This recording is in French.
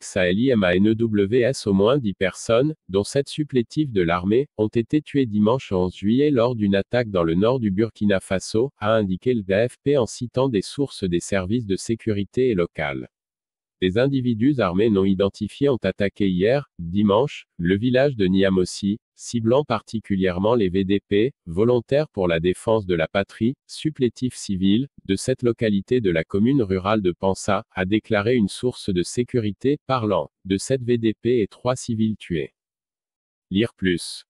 XALIMANEWS au moins 10 personnes, dont sept supplétifs de l'armée, ont été tués dimanche 11 juillet lors d'une attaque dans le nord du Burkina Faso, a indiqué le DFP en citant des sources des services de sécurité et locales. Des individus armés non identifiés ont attaqué hier, dimanche, le village de Niamossi, ciblant particulièrement les VDP, volontaires pour la défense de la patrie, supplétifs civils, de cette localité de la commune rurale de Pansa, a déclaré une source de sécurité, parlant de 7 VDP et trois civils tués. Lire plus.